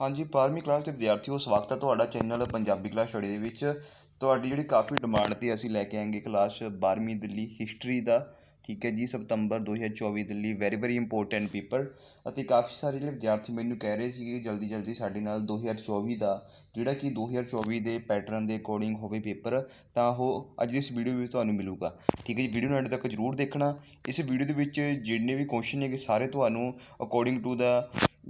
ਹਾਂਜੀ 12ਵੀਂ ਕਲਾਸ ਦੇ ਵਿਦਿਆਰਥੀਓ ਸਵਾਗਤ ਹੈ ਤੁਹਾਡਾ ਚੈਨਲ ਪੰਜਾਬੀ ਕਲਾਸ ਸਟੱਡੀ ਦੇ ਵਿੱਚ ਤੁਹਾਡੀ ਜਿਹੜੀ ਕਾਫੀ ਡਿਮਾਂਡ ਤੇ ਅਸੀਂ ਲੈ ਕੇ ਆਏਗੇ ਕਲਾਸ 12ਵੀਂ ਦਿੱਲੀ ਹਿਸਟਰੀ ਦਾ ਠੀਕ ਹੈ ਜੀ ਸਤੰਬਰ 2024 Delhi very very important paper ਅਤੇ ਕਾਫੀ ਸਾਰੇ ਜਿਹੜੇ ਵਿਦਿਆਰਥੀ ਮੈਨੂੰ ਕਹਿ ਰਹੇ ਸੀਗੇ ਜਲਦੀ ਜਲਦੀ ਸਾਡੇ ਨਾਲ 2024 ਦਾ ਜਿਹੜਾ ਕਿ 2024 ਦੇ ਪੈਟਰਨ ਦੇ ਅਕੋਰਡਿੰਗ ਹੋਵੇ ਪੇਪਰ ਤਾਂ ਉਹ ਅੱਜ ਇਸ ਵੀਡੀਓ ਵਿੱਚ ਤੁਹਾਨੂੰ ਮਿਲੂਗਾ ਠੀਕ ਹੈ ਜੀ ਵੀਡੀਓ ਨੂੰ ਐਂਡ ਤੱਕ ਜ਼ਰੂਰ ਦੇਖਣਾ ਇਸ ਵੀਡੀਓ ਦੇ ਵਿੱਚ ਜਿੰਨੇ ਵੀ ਕੁਐਸਚਨ ਹੈਗੇ ਸਾਰੇ ਤੁਹਾਨੂੰ ਅਕੋਰਡਿੰਗ ਟੂ ਦਾ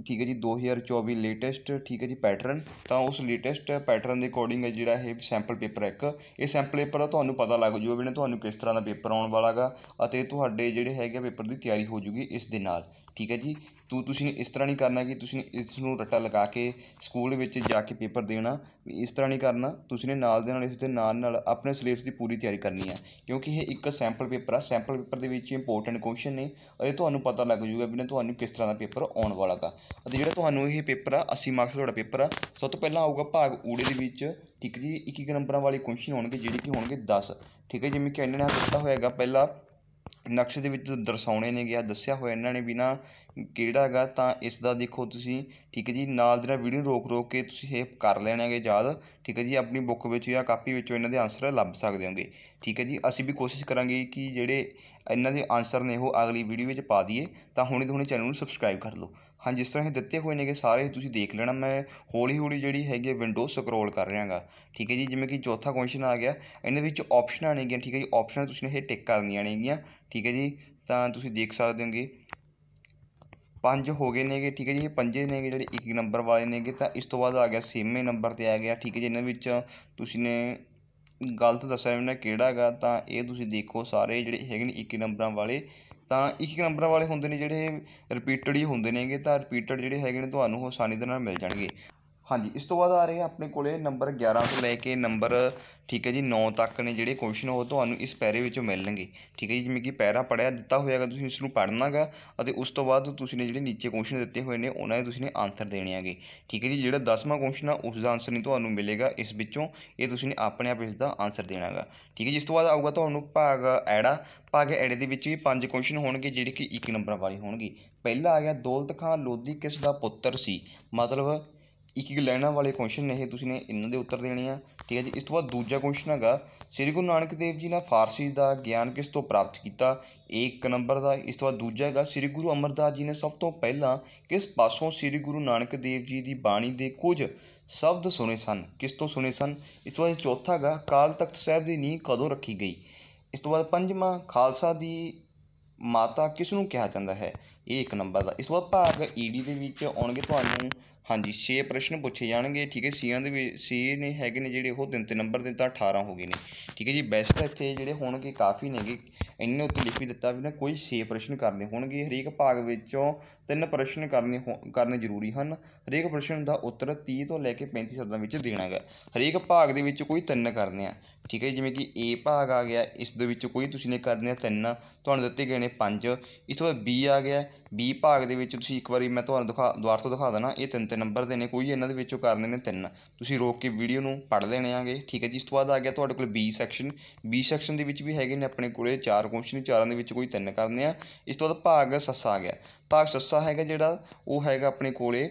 ਠੀਕ ਹੈ ਜੀ 2024 ਲੇਟੈਸਟ ਠੀਕ ਹੈ ਜੀ ਪੈਟਰਨ ਤਾਂ ਉਸ ਲੇਟੈਸਟ ਪੈਟਰਨ ਦੇ ਅਕੋਰਡਿੰਗ ਜਿਹੜਾ ਇਹ ਸੈਂਪਲ ਪੇਪਰ ਹੈ ਇੱਕ ਇਹ ਸੈਂਪਲ ਪੇਪਰ ਦਾ ਤੁਹਾਨੂੰ ਪਤਾ ਲੱਗ ਜੂਗਾ ਵੀ ਤੁਹਾਨੂੰ ਕਿਸ ਤਰ੍ਹਾਂ ਦਾ ਪੇਪਰ ਆਉਣ ਵਾਲਾਗਾ ਅਤੇ ਤੁਹਾਡੇ ਜਿਹੜੇ ਹੈਗੇ ਪੇਪਰ ਦੀ ਤਿਆਰੀ ਹੋ ਜੂਗੀ ਇਸ ਦੇ ਨਾਲ ਠੀਕ ਹੈ ਜੀ ਤੂੰ ਤੁਸੀਂ ਇਸ ਤਰ੍ਹਾਂ ਨਹੀਂ ਕਰਨਾ ਕਿ ਤੁਸੀਂ ਇਸ ਨੂੰ ਰੱਟਾ ਲਗਾ ਕੇ ਸਕੂਲ ਵਿੱਚ ਜਾ ਕੇ ਪੇਪਰ ਦੇਣਾ ਇਸ ਤਰ੍ਹਾਂ ਨਹੀਂ ਕਰਨਾ ਤੁਸੀਂ ਨੇ ਨਾਲ ਦੇ ਨਾਲ ਇਸ ਦੇ ਨਾਲ ਨਾਲ ਆਪਣੇ ਸਿਲੇਬਸ ਦੀ ਪੂਰੀ ਤਿਆਰੀ ਕਰਨੀ ਹੈ ਕਿਉਂਕਿ ਇਹ ਇੱਕ ਸੈਂਪਲ ਪੇਪਰ ਆ ਸੈਂਪਲ ਪੇਪਰ ਦੇ ਵਿੱਚ ਇੰਪੋਰਟੈਂਟ ਕੁਐਸਚਨ ਨੇ ਅਤੇ ਤੁਹਾਨੂੰ ਪਤਾ ਲੱਗ ਜੂਗਾ ਵੀ ਤੁਹਾਨੂੰ ਕਿਸ ਤਰ੍ਹਾਂ ਦਾ ਪੇਪਰ ਆਉਣ ਵਾਲਾ ਦਾ ਅਤੇ ਜਿਹੜਾ ਤੁਹਾਨੂੰ ਇਹ ਪੇਪਰ ਆ 80 ਮਾਰਕਸ ਤੁਹਾਡਾ ਪੇਪਰ ਆ ਸਭ ਤੋਂ ਪਹਿਲਾਂ ਆਊਗਾ ਭਾਗ ਊੜੇ ਦੇ ਵਿੱਚ ਠੀਕ ਜੀ 21 ਨੰਬਰਾਂ ਵਾਲੇ ਕੁਐਸਚਨ ਹੋਣਗੇ ਜਿਹੜੇ ਕਿ ਹੋਣਗੇ 10 ਠੀਕ ਹੈ ਜਿਵੇਂ ਕਿ ਇਹਨਾਂ ਨੇ ਦਿੱਤਾ ਹੋਇਆ ਹੈਗਾ ਪਹਿਲਾ ਨਕਸ਼ੇ ਦੇ ਵਿੱਚ ਦਰਸਾਉਣੇ ਨੇ ਗਿਆ ਦੱਸਿਆ ਹੋਇਆ ਇਹਨਾਂ ਨੇ ਵੀ ਨਾ ਕਿਹੜਾ ਹੈਗਾ ਤਾਂ ਇਸ ਦਾ ਦੇਖੋ ਤੁਸੀਂ ਠੀਕ ਹੈ ਜੀ ਨਾਲ ਦੇ ਨਾਲ ਵੀਡੀਓ ਰੋਕ ਰੋਕ ਕੇ ਤੁਸੀਂ ਇਹ ਕਰ ਲੈਣਾਗੇ ਯਾਦ ਠੀਕ ਹੈ ਜੀ ਆਪਣੀ ਬੁੱਕ ਵਿੱਚ ਜਾਂ ਕਾਪੀ ਵਿੱਚੋਂ ਇਹਨਾਂ ਦੇ ਆਨਸਰ ਲੱਭ ਸਕਦੇ ਹੋਗੇ ਠੀਕ ਹੈ ਜੀ ਅਸੀਂ ਵੀ ਕੋਸ਼ਿਸ਼ ਕਰਾਂਗੇ ਕਿ ਜਿਹੜੇ ਇਹਨਾਂ ਦੇ ਆਨਸਰ ਨੇ ਉਹ ਅਗਲੀ ਵੀਡੀਓ ਵਿੱਚ ਪਾ ਦਈਏ ਤਾਂ ਹੁਣੇ ਤੋਂ ਹੁਣੇ ਚੈਨਲ ਨੂੰ ਸਬਸਕ੍ਰਾਈਬ ਕਰ ਲਓ ਹਾਂ ਜਿਸ ਤਰ੍ਹਾਂ ਇਹ ਦਿੱਤੇ ਹੋਏ ਨੇਗੇ ਸਾਰੇ ਤੁਸੀਂ ਦੇਖ ਲੈਣਾ ਮੈਂ ਹੌਲੀ ਹੌਲੀ ਜਿਹੜੀ ਹੈਗੀ ਵਿੰਡੋ ਸਕਰੋਲ ਕਰ ਰਿਆਂਗਾ ਠੀਕ ਹੈ ਜੀ ਜਿਵੇਂ ਕਿ ਚੌਥਾ ਕੁਐਸਚਨ ਆ ਗਿਆ ਇਹਦੇ ਵਿੱਚ ਆਪਸ਼ਨਾਂ ਨੇਗੀਆਂ ਠੀਕ ਹੈ ਜੀ ਆਪਸ਼ਨਾਂ ਤੁਸੀਂ ਇਹ ਟਿਕ ਕਰਨੀਆਂ ਨੇਗੀਆਂ ਠੀਕ ਹੈ ਜੀ ਤਾਂ ਤੁਸੀਂ ਦੇਖ ਸਕਦੇ ਹੋਗੇ ਪੰਜ ਹੋ ਗਏ ਨੇਗੇ ਠੀਕ ਹੈ ਜੀ ਇਹ ਪੰਜੇ ਨੇਗੇ ਜਿਹੜੇ ਇੱਕ ਨੰਬਰ ਵਾਲੇ ਨੇਗੇ ਤਾਂ ਇਸ ਤੋਂ ਬਾਅਦ ਆ ਗਿਆ ਸੇਮੇ ਨੰਬਰ ਤੇ ਆ ਗਿਆ ਠੀਕ ਹੈ ਜੀ ਇਹਨਾਂ ਵਿੱਚ ਤੁਸੀਂ ਨੇ ਗਲਤ ਦੱਸਿਆ ਇਹਨਾਂ ਕਿਹੜਾ ਹੈਗਾ ਤਾਂ ਇਹ ਤੁਸੀਂ ਦੇਖੋ ਸਾਰੇ ਜਿਹੜੇ ਹੈਗੇ ਨੇ 21 ਨੰਬਰਾਂ ਵਾਲੇ ਤਾਂ ਇੱਕ ਨੰਬਰਾਂ ਵਾਲੇ ਹੁੰਦੇ ਨੇ ਜਿਹੜੇ ਰਿਪੀਟਡ ਹੀ ਹੁੰਦੇ ਨੇਗੇ ਤਾਂ ਰਿਪੀਟਡ ਜਿਹੜੇ ਹੈਗੇ ਨੇ ਤੁਹਾਨੂੰ ਉਹ ਆਸਾਨੀ ਦੇ ਨਾਲ ਮਿਲ ਜਾਣਗੇ ਹਾਂਜੀ ਇਸ ਤੋਂ ਬਾਅਦ ਆ ਰਹੇ ਆਪਣੇ ਕੋਲੇ ਨੰਬਰ 11 ਤੋਂ ਲੈ ਕੇ ਨੰਬਰ ਠੀਕ ਹੈ ਜੀ 9 ਤੱਕ ਨੇ ਜਿਹੜੇ ਕੁਐਸਚਨ ਉਹ ਤੁਹਾਨੂੰ ਇਸ ਪੈਰੇ ਵਿੱਚੋਂ ਮਿਲਣਗੇ ਠੀਕ ਹੈ ਜੀ ਜਿਵੇਂ ਕਿ ਪੈਰਾ ਪੜਿਆ ਦਿੱਤਾ ਹੋਇਆਗਾ ਤੁਸੀਂ ਇਸ ਨੂੰ ਪੜ੍ਹਨਾਗਾ ਅਤੇ ਉਸ ਤੋਂ ਬਾਅਦ ਤੁਸੀਂ ਨੇ ਜਿਹੜੇ ਨੀਚੇ ਕੁਐਸਚਨ ਦਿੱਤੇ ਹੋਏ ਨੇ ਉਹਨਾਂ ਦੇ ਤੁਸੀਂ ਨੇ ਆਨਸਰ ਦੇਣੇ ਹੈਗੇ ਠੀਕ ਹੈ ਜੀ ਜਿਹੜਾ 10ਵਾਂ ਕੁਐਸਚਨ ਆ ਉਸ ਦਾ ਆਨਸਰ ਨਹੀਂ ਤੁਹਾਨੂੰ ਮਿਲੇਗਾ ਇਸ ਵਿੱਚੋਂ ਇਹ ਤੁਸੀਂ ਨੇ ਆਪਣੇ ਆਪ ਇਸ ਦਾ ਆਨਸਰ ਦੇਣਾਗਾ ਠੀਕ ਹੈ ਜੀ ਇਸ ਤੋਂ ਬਾਅਦ ਆਊਗਾ ਤੁਹਾਨੂੰ ਭਾਗ ਐੜਾ ਭਾਗ ਐੜੇ ਦੇ ਵਿੱਚ ਵੀ ਪੰਜ ਕੁਐਸਚਨ ਹੋਣਗੇ ਜਿਹੜੇ ਕਿ 1 ਨੰਬਰ ਵਾਲੇ ਹੋਣਗੇ ਪਹਿਲਾ ਆ ਗਿਆ ਦੌਲਤ ਖਾਨ ਲੋਧੀ ਕਿਸ ਦਾ ਪੁੱਤਰ ਸੀ ਮਤਲਬ ਇੱਕ ਇੱਕ ਲਾਈਨਾਂ ਵਾਲੇ ਕੁਐਸਚਨ ਨੇ ਇਹ ਤੁਸੀਂ ਨੇ ਇਹਨਾਂ ਦੇ ਉੱਤਰ ਦੇਣੇ ਆ ਠੀਕ ਹੈ ਜੀ ਇਸ ਤੋਂ ਬਾਅਦ ਦੂਜਾ ਕੁਐਸਚਨ ਹੈਗਾ ਸ੍ਰੀ ਗੁਰੂ ਨਾਨਕ ਦੇਵ ਜੀ ਨੇ ਫਾਰਸੀ ਦਾ ਗਿਆਨ ਕਿਸ ਤੋਂ ਪ੍ਰਾਪਤ ਕੀਤਾ ਇੱਕ ਨੰਬਰ ਦਾ ਇਸ ਤੋਂ ਬਾਅਦ ਦੂਜਾ ਹੈਗਾ ਸ੍ਰੀ ਗੁਰੂ ਅਮਰਦਾਸ ਜੀ ਨੇ ਸਭ ਤੋਂ ਪਹਿਲਾਂ ਕਿਸ ਪਾਸੋਂ ਸ੍ਰੀ ਗੁਰੂ ਨਾਨਕ ਦੇਵ ਜੀ ਦੀ ਬਾਣੀ ਦੇ ਕੁਝ ਸ਼ਬਦ ਸੁਨੇ ਸਨ ਕਿਸ ਤੋਂ ਸੁਨੇ ਸਨ ਇਸ ਤੋਂ ਬਾਅਦ ਚੌਥਾ ਹੈਗਾ ਕਾਲ ਤਖਤ ਸਾਹਿਬ ਦੀ ਨੀਂਹ ਕਦੋਂ ਰੱਖੀ ਗਈ ਇਸ ਤੋਂ ਬਾਅਦ ਪੰਜਵਾਂ ਖਾਲਸਾ ਦੀ ਮਾਤਾ ਕਿਸ ਨੂੰ ਕਿਹਾ ਜਾਂਦਾ ਹੈ ਇਹ ਇੱਕ ਨੰਬਰ ਦਾ ਇਸ ਤੋਂ ਬਾਅਦ ਭਾਗ ਈਡੀ ਦੇ ਵਿੱਚ ਆਉਣਗੇ ਤੁਹਾਨੂੰ ਹਾਂਜੀ 6 ਪ੍ਰਸ਼ਨ ਪੁੱਛੇ ਜਾਣਗੇ ਠੀਕ ਹੈ ਸੀਆਂ ਦੇ ਵਿੱਚ ਸੀ ਨੇ ਹੈਗੇ ਨੇ ਜਿਹੜੇ ਉਹ ਤਿੰਨ ਤਿੰਨ ਨੰਬਰ ਦੇ ਤਾਂ 18 ਹੋ ਗਏ ਨੇ ਠੀਕ ਹੈ ਜੀ ਬੈਸਟ ਇੱਥੇ ਜਿਹੜੇ ਹੋਣਗੇ ਕਾਫੀ ਨੇਗੇ ਇੰਨੇ ਉੱਤੇ ਲਿਖ ਵੀ ਦਿੱਤਾ ਵੀ ਨਾ ਕੋਈ 6 ਪ੍ਰਸ਼ਨ ਕਰਨੇ ਹੋਣਗੇ ਹਰੇਕ ਭਾਗ ਵਿੱਚੋਂ ਤਿੰਨ ਪ੍ਰਸ਼ਨ ਕਰਨੇ ਕਰਨੇ ਜ਼ਰੂਰੀ ਹਨ ਹਰੇਕ ਪ੍ਰਸ਼ਨ ਦਾ ਉੱਤਰ 30 ਤੋਂ ਲੈ ਕੇ 35 ਸ਼ਬਦਾਂ ਵਿੱਚ ਦੇਣਾ ਹੈ ਹਰੇਕ ਭਾਗ ਦੇ ਵਿੱਚ ਕੋਈ ਤਿੰਨ ਕਰਨੇ ਆ ਠੀਕ ਹੈ ਜਿਵੇਂ ਕਿ ਏ ਭਾਗ ਆ ਗਿਆ ਇਸ ਦੇ ਵਿੱਚ ਕੋਈ ਤੁਸੀਂ ਨੇ ਕਰਨੇ ਤਿੰਨ ਤੁਹਾਨੂੰ ਦਿੱਤੇ ਗਏ ਨੇ ਪੰਜ ਇਸ ਤੋਂ ਬਾਅਦ ਬੀ ਆ ਗਿਆ ਬੀ ਭਾਗ ਦੇ ਵਿੱਚ ਤੁਸੀਂ ਇੱਕ ਵਾਰੀ ਮੈਂ ਤੁਹਾਨੂੰ ਦਿਖਾ ਦੁਬਾਰਾ ਤੋਂ ਦਿਖਾ ਦੇਣਾ ਇਹ ਤਿੰਨ ਤਿੰਨ ਨੰਬਰ ਦੇ ਨੇ ਕੋਈ ਇਹਨਾਂ ਦੇ ਵਿੱਚੋਂ ਕਰਨੇ ਨੇ ਤਿੰਨ ਤੁਸੀਂ ਰੋਕ ਕੇ ਵੀਡੀਓ ਨੂੰ ਪੜ੍ਹ ਲੈਣੇ ਆਗੇ ਠੀਕ ਹੈ ਜੀ ਇਸ ਤੋਂ ਬਾਅਦ ਆ ਗਿਆ ਤੁਹਾਡੇ ਕੋਲ ਬੀ ਸੈਕਸ਼ਨ ਬੀ ਸੈਕਸ਼ਨ ਦੇ ਵਿੱਚ ਵੀ ਹੈਗੇ ਨੇ ਆਪਣੇ ਕੋਲੇ ਚਾਰ ਕੁਐਸਚਨ ਚਾਰਾਂ ਦੇ ਵਿੱਚ ਕੋਈ ਤਿੰਨ ਕਰਨੇ ਆ ਇਸ ਤੋਂ ਬਾਅਦ ਭਾਗ ਸੱਸਾ ਆ ਗਿਆ ਭਾਗ ਸੱਸਾ ਹੈਗਾ ਜਿਹੜਾ ਉਹ ਹੈਗਾ ਆਪਣੇ ਕੋਲੇ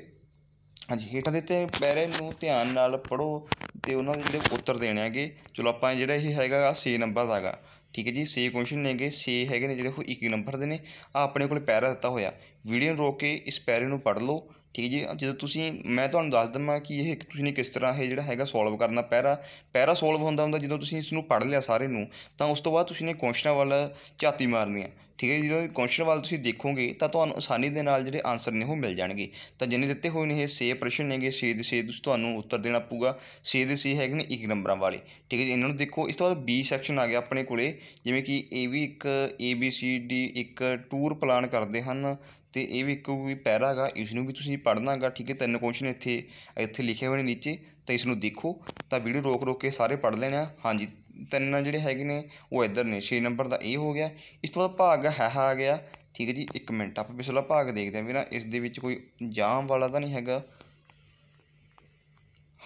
ਹਾਂਜੀ ਹੇਠਾਂ ਦਿੱਤੇ ਪੈਰੇ ਨੂੰ ਧਿਆਨ ਨਾਲ ਪੜੋ ਤੇ ਉਹਨਾਂ ਦੇ ਜਿਹੜੇ ਉੱਤਰ ਦੇਣੇ ਹੈਗੇ ਚਲੋ ਆਪਾਂ ਜਿਹੜਾ ਇਹ ਹੈਗਾ ਗਾ ਨੰਬਰ ਦਾ ਹੈਗਾ ਠੀਕ ਹੈ ਜੀ ਛੇ ਕੁਐਸਚਨ ਨੇਗੇ ਛੇ ਹੈਗੇ ਨੇ ਜਿਹੜੇ ਉਹ 21 ਨੰਬਰ ਦੇ ਨੇ ਆ ਆਪਣੇ ਕੋਲ ਪੈਰਾ ਦਿੱਤਾ ਹੋਇਆ ਵੀਡੀਓ ਨੂੰ ਰੋਕ ਕੇ ਇਸ ਪੈਰੇ ਨੂੰ ਪੜ੍ਹ ਲਓ ਠੀਕ ਜੀ ਜਦੋਂ ਤੁਸੀਂ ਮੈਂ ਤੁਹਾਨੂੰ ਦੱਸ ਦਵਾਂ ਕਿ ਇਹ ਤੁਸੀਂ ਨੇ ਕਿਸ ਤਰ੍ਹਾਂ ਇਹ ਜਿਹੜਾ ਹੈਗਾ ਸੋਲਵ ਕਰਨਾ ਪੈਰਾ ਪੈਰਾ ਸੋਲਵ ਹੁੰਦਾ ਹੁੰਦਾ ਜਦੋਂ ਤੁਸੀਂ ਇਸ ਨੂੰ ਪੜ੍ਹ ਲਿਆ ਸਾਰੇ ਨੂੰ ਤਾਂ ਉਸ ਤੋਂ ਬਾਅਦ ਤੁਸੀਂ ਨੇ ਕੁਐਸਚਨਾਂ ਵੱਲ ਝਾਤੀ ਮਾਰਨੀ ਹੈ ਠੀਕ ਹੈ ਜਦੋਂ ਕੁਐਸਚਨ ਵਾਲ ਤੁਸੀਂ ਦੇਖੋਗੇ ਤਾਂ ਤੁਹਾਨੂੰ ਆਸਾਨੀ ਦੇ ਨਾਲ ਜਿਹੜੇ ਆਨਸਰ ਨੇ ਉਹ ਮਿਲ ਜਾਣਗੇ ਤਾਂ ਜਿੰਨੇ ਦਿੱਤੇ ਹੋਏ ਨੇ ਇਹ ਸੇ ਪ੍ਰਸ਼ਨ ਨੇਗੇ ਸੇ ਦੇ ਸੇ ਤੁਸੀਂ ਤੁਹਾਨੂੰ ਉੱਤਰ ਦੇਣਾ ਪਊਗਾ ਸੇ ਦੇ ਸੇ ਹੈਗੇ ਨੇ 1 ਨੰਬਰਾਂ ਵਾਲੇ ਠੀਕ ਹੈ ਜੀ ਇਹਨਾਂ ਨੂੰ ਦੇਖੋ ਇਸ ਤੋਂ ਬਾਅਦ ਬੀ ਸੈਕਸ਼ਨ ਆ ਗਿਆ ਆਪਣੇ ਕੋਲੇ ਜਿਵੇਂ ਕਿ ਇਹ ਵੀ ਇੱਕ ਏ ਬੀ ਸੀ ਡੀ ਇੱਕ ਟੂਰ ਪਲਾਨ ਕਰਦੇ ਹਨ ਤੇ ਇਹ ਵੀ ਇੱਕ ਵੀ ਪੈਰਾ ਹੈਗਾ ਇਸ ਨੂੰ ਵੀ ਤੁਸੀਂ ਪੜ੍ਹਨਾਗਾ ਠੀਕ ਹੈ ਤਿੰਨ ਕੁਐਸਚਨ ਇੱਥੇ ਇੱਥੇ ਲਿਖੇ ਹੋਏ ਨੇ ਨੀਚੇ ਤਾਂ ਇਸ ਨੂੰ ਦੇਖੋ ਤਾਂ ਵੀਡੀਓ ਰੋਕ ਰੋਕ ਕੇ ਸਾਰੇ ਪੜ੍ਹ ਲੈਣਾ ਹਾਂਜੀ ਤਿੰਨ ਜਿਹੜੇ ਹੈਗੇ ਨੇ ਉਹ ਇੱਧਰ ਨੇ 6 ਨੰਬਰ ਦਾ ਇਹ ਹੋ ਗਿਆ ਇਸ ਤੋਂ ਬਾਅਦ ਭਾਗ ਹੈ ਆ ਗਿਆ ਠੀਕ ਹੈ ਜੀ ਇੱਕ ਮਿੰਟ ਆਪਾਂ ਪਿਛਲਾ ਭਾਗ ਦੇਖਦੇ ਆਂ ਵੀ ਨਾ ਇਸ ਦੇ ਵਿੱਚ ਕੋਈ ਜਾਮ ਵਾਲਾ ਤਾਂ ਨਹੀਂ ਹੈਗਾ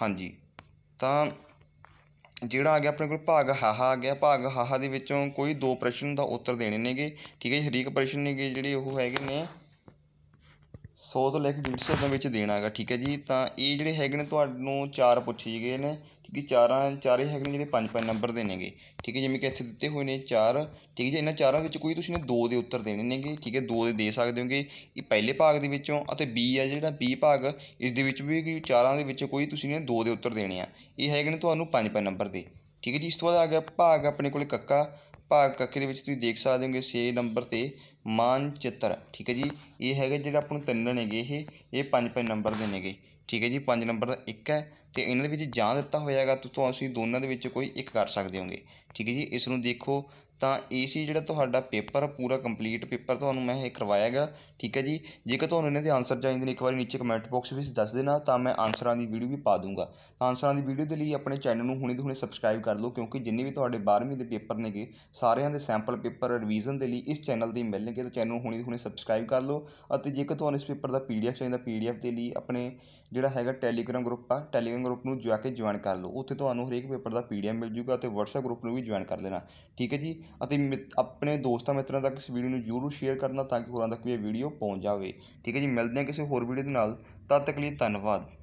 ਹਾਂਜੀ ਤਾਂ ਜਿਹੜਾ ਆ ਗਿਆ ਆਪਣੇ ਕੋਲ ਭਾਗ ਹਾਹਾ ਆ ਗਿਆ ਭਾਗ ਹਾਹਾ ਦੇ ਵਿੱਚੋਂ ਕੋਈ ਦੋ ਪ੍ਰਸ਼ਨ ਦਾ ਉੱਤਰ ਦੇਣੇ ਨੇਗੇ ਠੀਕ ਹੈ ਜੀ ਹਰੇਕ ਪ੍ਰਸ਼ਨ ਨੇਗੇ ਜਿਹੜੇ ਉਹ ਹੈਗੇ ਨੇ 100 ਤੋਂ ਲੈ ਕੇ 150 ਦੇ ਵਿੱਚ ਦੇਣਾ ਠੀਕ ਹੈ ਜੀ ਤਾਂ ਇਹ ਜਿਹੜੇ ਹੈਗੇ ਨੇ ਤੁਹਾਨੂੰ ਚਾਰ ਪੁੱਛੇ ਗਏ ਨੇ ਕਿਉਂਕਿ ਚਾਰਾਂ ਚਾਰੇ ਹੈਗੇ ਨੇ ਜਿਹੜੇ ਪੰਜ ਪੰਜ ਨੰਬਰ ਦੇ ਨੇਗੇ ਠੀਕ ਹੈ ਜਿਵੇਂ ਕਿ ਇੱਥੇ ਦਿੱਤੇ ਹੋਏ ਨੇ ਚਾਰ ਠੀਕ ਹੈ ਜੀ ਇਹਨਾਂ ਚਾਰਾਂ ਵਿੱਚ ਕੋਈ ਤੁਸੀਂ ਨੇ ਦੋ ਦੇ ਉੱਤਰ ਦੇਣੇ ਨੇਗੇ ਠੀਕ ਹੈ ਦੋ ਦੇ ਦੇ ਸਕਦੇ ਹੋਗੇ ਇਹ ਪਹਿਲੇ ਭਾਗ ਦੇ ਵਿੱਚੋਂ ਅਤੇ B ਹੈ ਜਿਹੜਾ B ਭਾਗ ਇਸ ਦੇ ਵਿੱਚ ਵੀ ਚਾਰਾਂ ਦੇ ਵਿੱਚੋਂ ਕੋਈ ਤੁਸੀਂ ਨੇ ਦੋ ਦੇ ਉੱਤਰ ਦੇਣੇ ਆ ਇਹ ਹੈਗੇ ਨੇ ਤੁਹਾਨੂੰ ਪੰਜ ਪੰਜ ਨੰਬਰ ਦੇ ਠੀਕ ਹੈ ਜੀ ਇਸ ਤੋਂ ਬਾਅਦ ਆ ਗਿਆ ਭਾਗ ਆਪਣੇ ਕੋਲੇ ਕੱਕਾ ਭਾਗ ਕੱਕੇ ਦੇ ਵਿੱਚ ਤੁਸੀਂ ਦੇਖ ਸਕਦੇ ਹੋਗੇ 6 ਨੰਬਰ ਤੇ ਮਾਨਚਿੱਤਰ ਠੀਕ ਹੈ ਜੀ ਇਹ ਹੈਗੇ ਜਿਹੜਾ ਆਪਾਂ ਨੂੰ ਤਿੰਨ ਨੇਗੇ ਇਹ ਇਹ ਪੰਜ ਪੰਜ ਨੰਬਰ ਦੇ ਨੇਗੇ ਠੀਕ ਹੈ ਜੀ 5 ਨੰਬਰ ਦਾ 1 ਹੈ ਤੇ ਇਹਨਾਂ ਦੇ ਵਿੱਚ ਜਾਂ ਦਿੱਤਾ ਹੋਇਆਗਾ ਤਾਂ ਤੁਸੀਂ ਦੋਨਾਂ ਦੇ ਵਿੱਚ ਕੋਈ ਇੱਕ ਕਰ ਸਕਦੇ ਹੋਗੇ ਠੀਕ ਹੈ ਜੀ ਇਸ ਨੂੰ ਦੇਖੋ ਤਾਂ ਇਹ ਸੀ ਜਿਹੜਾ ਤੁਹਾਡਾ ਪੇਪਰ ਪੂਰਾ ਕੰਪਲੀਟ ਪੇਪਰ ਤੁਹਾਨੂੰ ਮੈਂ ਇਹ ਕਰਵਾਇਆਗਾ ਠੀਕ ਹੈ ਜੀ ਜੇਕਰ ਤੁਹਾਨੂੰ ਇਹਨਾਂ ਦੇ ਆਨਸਰ ਚਾਹੀਦੇ ਨੇ ਇੱਕ ਵਾਰੀ ਨੀਚੇ ਕਮੈਂਟ ਬਾਕਸ ਵਿੱਚ ਦੱਸ ਦੇਣਾ ਤਾਂ ਮੈਂ ਆਨਸਰਾਂ ਦੀ ਵੀਡੀਓ ਵੀ ਪਾ ਦੂੰਗਾ ਆਨਸਰਾਂ ਦੀ ਵੀਡੀਓ ਦੇ ਲਈ ਆਪਣੇ ਚੈਨਲ ਨੂੰ ਹੁਣੇ ਦੀ ਹੁਣੇ ਸਬਸਕ੍ਰਾਈਬ ਕਰ ਲਓ ਕਿਉਂਕਿ ਜਿੰਨੇ ਵੀ ਤੁਹਾਡੇ 12ਵੀਂ ਦੇ ਪੇਪਰ ਨੇਗੇ ਸਾਰਿਆਂ ਦੇ ਸੈਂਪਲ ਪੇਪਰ ਰਿਵੀਜ਼ਨ ਦੇ ਲਈ ਇਸ ਚੈਨਲ ਦੇ ਮਿਲਣਗੇ ਤਾਂ ਚੈਨਲ ਨੂੰ ਹੁਣੇ ਦੀ ਹੁਣੇ ਸਬਸਕ੍ਰਾਈਬ ਕਰ ਲਓ ਅਤੇ ਜੇਕਰ ਤੁਹਾਨੂੰ ਇਸ ਪੇਪਰ ਦਾ ਪੀਡੀਐਫ ਚਾਹੀਦਾ ਪੀਡੀਐਫ ਦੇ ਲਈ ਆਪਣੇ ਜਿਹੜਾ ਹੈਗਾ ਟੈਲੀਗ੍ਰਾਮ ਗਰੁੱਪ ਆ ਟੈਲੀਗ੍ਰਾਮ ਗਰੁੱਪ ਨੂੰ ਜਾ ਕੇ ਜੁਆਇਨ ਕਰ ਲਓ ਉੱਥੇ ਤੁਹਾਨੂੰ ਹਰੇਕ ਪੇਪਰ ਦਾ ਪੀਡੀਐਫ ਮਿਲ ਜੂਗਾ ਅਤੇ WhatsApp ਗਰੁੱਪ ਨੂੰ ਵੀ ਜੁਆਇਨ ਕਰ ਲੈਣਾ ਠੀਕ ਹੈ ਜੀ ਅਤੇ ਆਪਣੇ ਦੋਸਤਾਂ ਮਿੱਤਰਾਂ ਤੱਕ ਇਸ ਵੀਡੀਓ ਨੂੰ ਜ਼ਰੂਰ ਸ਼ੇਅਰ ਕਰਨਾ ਤਾਂ ਕਿ ਹੋਰਾਂ ਤੱਕ ਵੀ ਇਹ ਵੀਡੀਓ ਉਹ ਪਹੁੰਚ ਜਾਵੇ ਠੀਕ ਹੈ ਜੀ ਮਿਲਦੇ ਹਾਂ ਕਿਸੇ ਹੋਰ ਵੀਡੀਓ ਦੇ ਨਾਲ ਤਦ ਤੱਕ ਲਈ ਧੰਨਵਾਦ